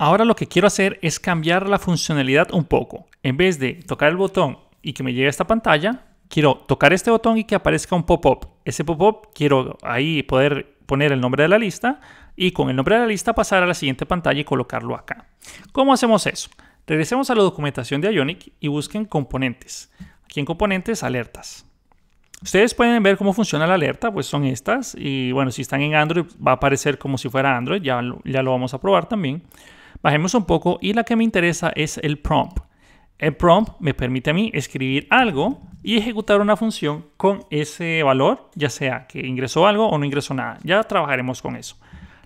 Ahora lo que quiero hacer es cambiar la funcionalidad un poco. En vez de tocar el botón y que me llegue a esta pantalla, quiero tocar este botón y que aparezca un pop-up. Ese pop-up quiero ahí poder poner el nombre de la lista y con el nombre de la lista pasar a la siguiente pantalla y colocarlo acá. ¿Cómo hacemos eso? Regresemos a la documentación de Ionic y busquen componentes. Aquí en componentes, alertas. Ustedes pueden ver cómo funciona la alerta, pues son estas. Y bueno, si están en Android va a aparecer como si fuera Android, ya lo, ya lo vamos a probar también. Bajemos un poco y la que me interesa es el prompt. El prompt me permite a mí escribir algo y ejecutar una función con ese valor, ya sea que ingresó algo o no ingresó nada. Ya trabajaremos con eso.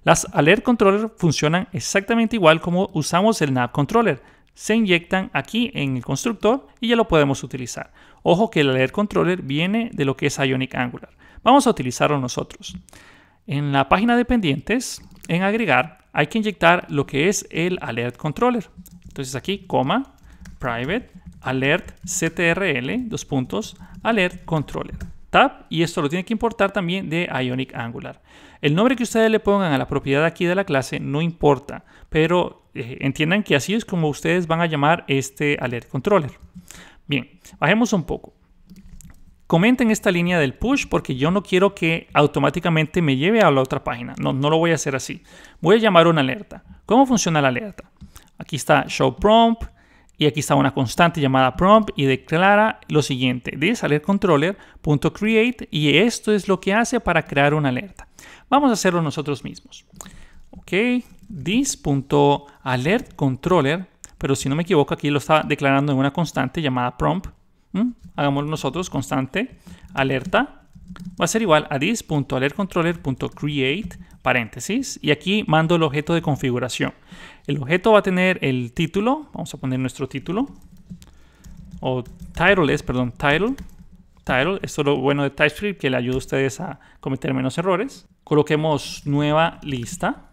Las alert controller funcionan exactamente igual como usamos el nav controller. Se inyectan aquí en el constructor y ya lo podemos utilizar. Ojo que el alert controller viene de lo que es Ionic Angular. Vamos a utilizarlo nosotros. En la página de pendientes, en agregar, hay que inyectar lo que es el alert controller. Entonces aquí, coma, private, alert, ctrl, dos puntos, alert controller. Tab, y esto lo tiene que importar también de Ionic Angular. El nombre que ustedes le pongan a la propiedad aquí de la clase no importa, pero eh, entiendan que así es como ustedes van a llamar este alert controller. Bien, bajemos un poco comenten esta línea del push porque yo no quiero que automáticamente me lleve a la otra página. No, no lo voy a hacer así. Voy a llamar una alerta. ¿Cómo funciona la alerta? Aquí está show prompt y aquí está una constante llamada prompt y declara lo siguiente. This alert controller.create y esto es lo que hace para crear una alerta. Vamos a hacerlo nosotros mismos. Ok, this.alertController, pero si no me equivoco aquí lo está declarando en una constante llamada prompt Hagamos nosotros constante alerta va a ser igual a this.alertcontroller.create paréntesis y aquí mando el objeto de configuración. El objeto va a tener el título, vamos a poner nuestro título o title es, perdón, title. Title, esto es lo bueno de TypeScript que le ayuda a ustedes a cometer menos errores. Coloquemos nueva lista.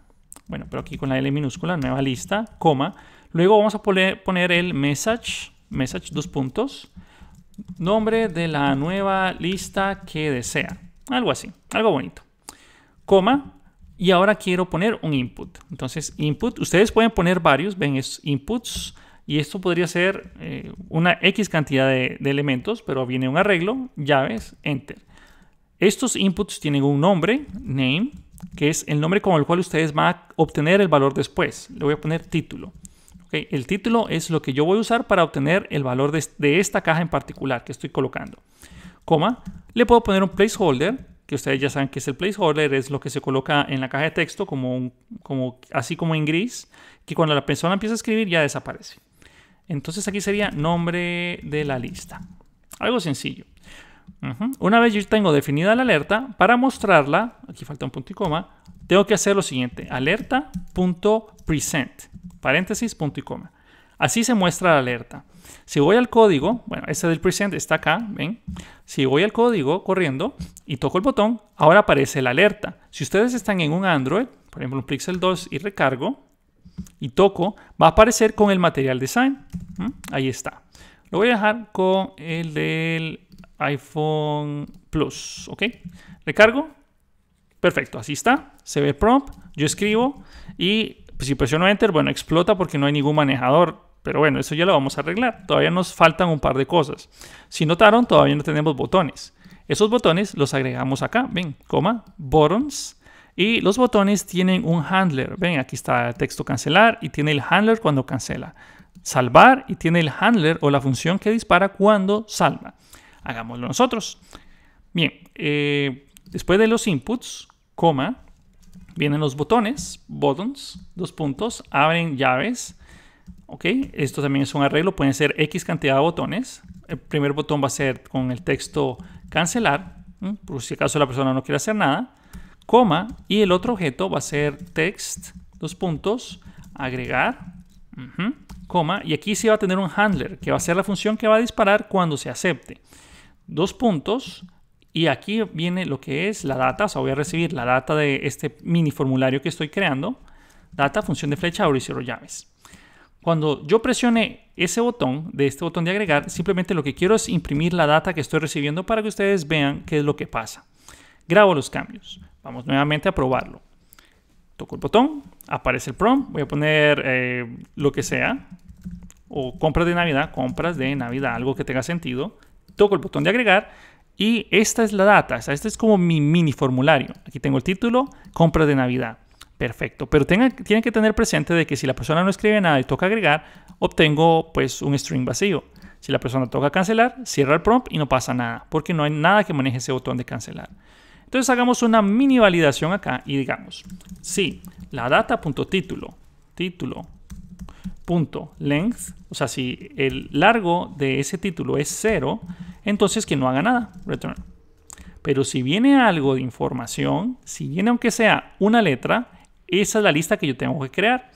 Bueno, pero aquí con la L minúscula, nueva lista, coma. Luego vamos a poner el message, message dos puntos nombre de la nueva lista que desea. Algo así, algo bonito. Coma, y ahora quiero poner un input. Entonces, input, ustedes pueden poner varios, ven, es inputs, y esto podría ser eh, una X cantidad de, de elementos, pero viene un arreglo, llaves, enter. Estos inputs tienen un nombre, name, que es el nombre con el cual ustedes van a obtener el valor después. Le voy a poner título. El título es lo que yo voy a usar para obtener el valor de, esta caja en particular que estoy colocando. Coma, le puedo poner un placeholder, que ustedes ya saben que es el placeholder, es lo que se coloca en la caja de texto, como, como así como en gris, que cuando la persona empieza a escribir ya desaparece. Entonces aquí sería nombre de la lista. Algo sencillo. Una vez yo tengo definida la alerta, para mostrarla, aquí falta un punto y coma, tengo que hacer lo siguiente, alerta.present paréntesis, punto y coma. Así se muestra la alerta. Si voy al código, bueno, este del present está acá, ¿ven? Si voy al código corriendo y toco el botón, ahora aparece la alerta. Si ustedes están en un Android, por ejemplo un Pixel 2 y recargo y toco, va a aparecer con el material design. Ahí está. Lo voy a dejar con el del iPhone Plus, ¿ok? Recargo. Perfecto, así está. Se ve prompt, yo escribo y pues si presiono Enter, bueno, explota porque no hay ningún manejador. Pero bueno, eso ya lo vamos a arreglar. Todavía nos faltan un par de cosas. Si notaron, todavía no tenemos botones. Esos botones los agregamos acá, ven, coma, buttons. Y los botones tienen un handler. Ven, aquí está el texto cancelar y tiene el handler cuando cancela. Salvar y tiene el handler o la función que dispara cuando salva. Hagámoslo nosotros. Bien, eh, después de los inputs, coma, vienen los botones, buttons, dos puntos, abren llaves. Ok, esto también es un arreglo, pueden ser X cantidad de botones. El primer botón va a ser con el texto cancelar, por si acaso la persona no quiere hacer nada, coma, y el otro objeto va a ser text, dos puntos, agregar, coma, y aquí se va a tener un handler, que va a ser la función que va a disparar cuando se acepte. Dos puntos, y aquí viene lo que es la data, o sea, voy a recibir la data de este mini formulario que estoy creando, data, función de flecha, abro y llaves. Cuando yo presione ese botón, de este botón de agregar, simplemente lo que quiero es imprimir la data que estoy recibiendo para que ustedes vean qué es lo que pasa. Grabo los cambios. Vamos nuevamente a probarlo. Toco el botón, aparece el prompt, voy a poner eh, lo que sea, o compras de Navidad, compras de Navidad, algo que tenga sentido. Toco el botón de agregar y esta es la data, o sea, este es como mi mini formulario. Aquí tengo el título, compra de Navidad. Perfecto, pero tengan, tienen que tener presente de que si la persona no escribe nada y toca agregar, obtengo pues un string vacío. Si la persona toca cancelar, cierra el prompt y no pasa nada, porque no hay nada que maneje ese botón de cancelar. Entonces hagamos una mini validación acá y digamos, sí, la data.título, título, título length, o sea, si el largo de ese título es cero, entonces que no haga nada, return. Pero si viene algo de información, si viene aunque sea una letra, esa es la lista que yo tengo que crear.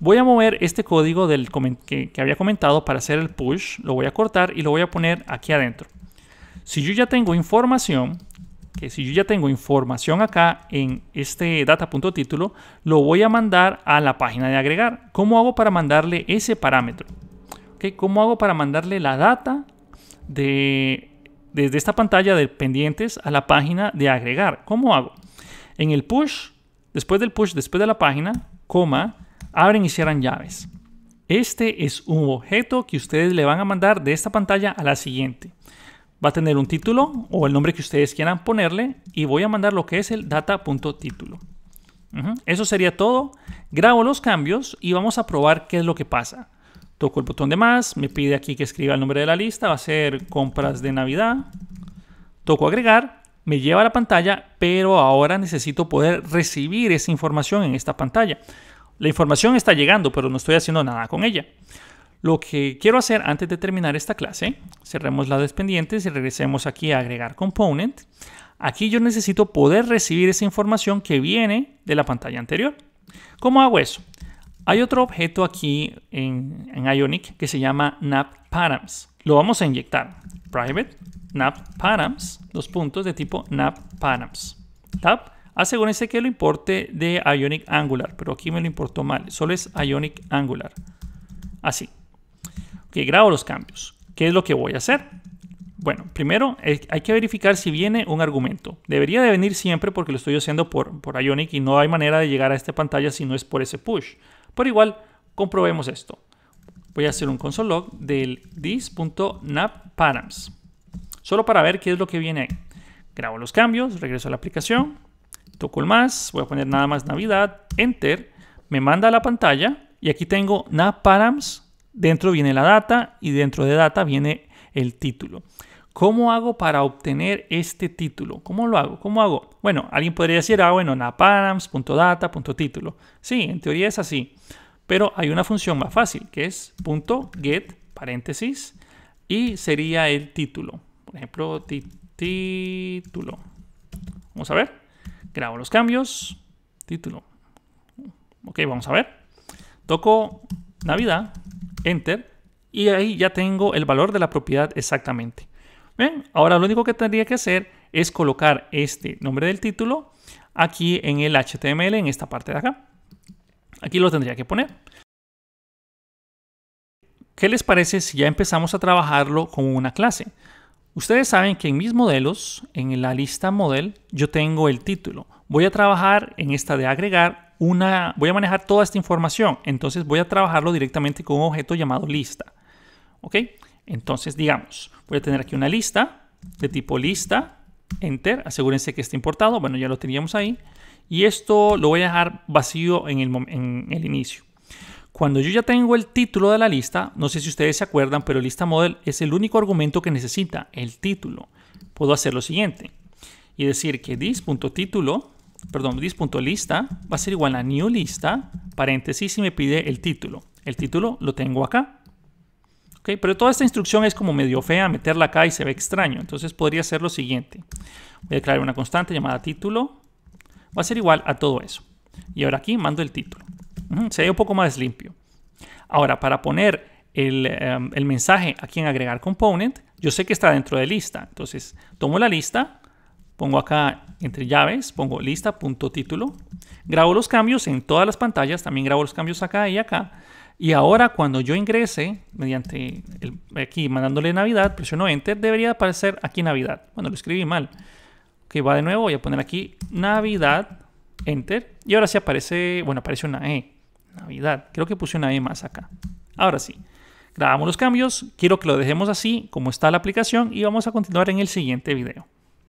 Voy a mover este código del que había comentado para hacer el push, lo voy a cortar y lo voy a poner aquí adentro. Si yo ya tengo información, que si yo ya tengo información acá en este data.título, lo voy a mandar a la página de agregar. ¿Cómo hago para mandarle ese parámetro? ¿Cómo hago para mandarle la data de, desde esta pantalla de pendientes a la página de agregar? ¿Cómo hago? En el push, después del push, después de la página, coma, abren y cierran llaves. Este es un objeto que ustedes le van a mandar de esta pantalla a la siguiente va a tener un título o el nombre que ustedes quieran ponerle y voy a mandar lo que es el data.título. Eso sería todo. Grabo los cambios y vamos a probar qué es lo que pasa. Toco el botón de más, me pide aquí que escriba el nombre de la lista, va a ser compras de Navidad. Toco agregar, me lleva a la pantalla, pero ahora necesito poder recibir esa información en esta pantalla. La información está llegando, pero no estoy haciendo nada con ella. Lo que quiero hacer antes de terminar esta clase, cerremos la pendientes y regresemos aquí a agregar component. Aquí yo necesito poder recibir esa información que viene de la pantalla anterior. ¿Cómo hago eso? Hay otro objeto aquí en, Ionic que se llama NapParams. Lo vamos a inyectar. Private NapParams, dos puntos de tipo NapParams. Tap. Asegúrese que lo importe de Ionic Angular, pero aquí me lo importó mal, solo es Ionic Angular. Así que grabo los cambios. ¿Qué es lo que voy a hacer? Bueno, primero eh, hay que verificar si viene un argumento. Debería de venir siempre porque lo estoy haciendo por, por Ionic y no hay manera de llegar a esta pantalla si no es por ese push. Pero igual, comprobemos esto. Voy a hacer un console log del this.napparams. Solo para ver qué es lo que viene ahí. Grabo los cambios, regreso a la aplicación, toco el más, voy a poner nada más Navidad, Enter, me manda a la pantalla y aquí tengo napparams Dentro viene la data y dentro de data viene el título. ¿Cómo hago para obtener este título? ¿Cómo lo hago? ¿Cómo hago? Bueno, alguien podría decir, ah, bueno, naparams.data.título. Sí, en teoría es así. Pero hay una función más fácil que es .get, paréntesis, y sería el título. Por ejemplo, título. Vamos a ver. Grabo los cambios. Título. Ok, vamos a ver. Toco Navidad. Enter. Y ahí ya tengo el valor de la propiedad exactamente. Bien, ahora lo único que tendría que hacer es colocar este nombre del título aquí en el HTML, en esta parte de acá. Aquí lo tendría que poner. ¿Qué les parece si ya empezamos a trabajarlo con una clase? Ustedes saben que en mis modelos, en la lista model, yo tengo el título. Voy a trabajar en esta de agregar voy a manejar toda esta información, entonces voy a trabajarlo directamente con un objeto llamado lista. ¿Ok? Entonces, digamos, voy a tener aquí una lista de tipo lista, enter, asegúrense que esté importado, bueno, ya lo teníamos ahí, y esto lo voy a dejar vacío en el, en el inicio. Cuando yo ya tengo el título de la lista, no sé si ustedes se acuerdan, pero lista model es el único argumento que necesita, el título. Puedo hacer lo siguiente y decir que this.título perdón, dis.lista va a ser igual a new lista, paréntesis y me pide el título. El título lo tengo acá. pero toda esta instrucción es como medio fea, meterla acá y se ve extraño. Entonces podría ser lo siguiente. Voy a declarar una constante llamada título. Va a ser igual a todo eso. Y ahora aquí mando el título. se ve un poco más limpio. Ahora, para poner el, em, el mensaje aquí en agregar component, yo sé que está dentro de lista. Entonces tomo la lista, Pongo acá entre llaves, pongo lista.título. Grabo los cambios en todas las pantallas, también grabo los cambios acá y acá. Y ahora cuando yo ingrese, mediante aquí mandándole Navidad, presiono Enter, debería aparecer aquí Navidad. Bueno, lo escribí mal. que va de nuevo, voy a poner aquí Navidad, Enter. Y ahora sí aparece, bueno, aparece una E. Navidad. Creo que puse una E más acá. Ahora sí. Grabamos los cambios. Quiero que lo dejemos así como está la aplicación y vamos a continuar en el siguiente video.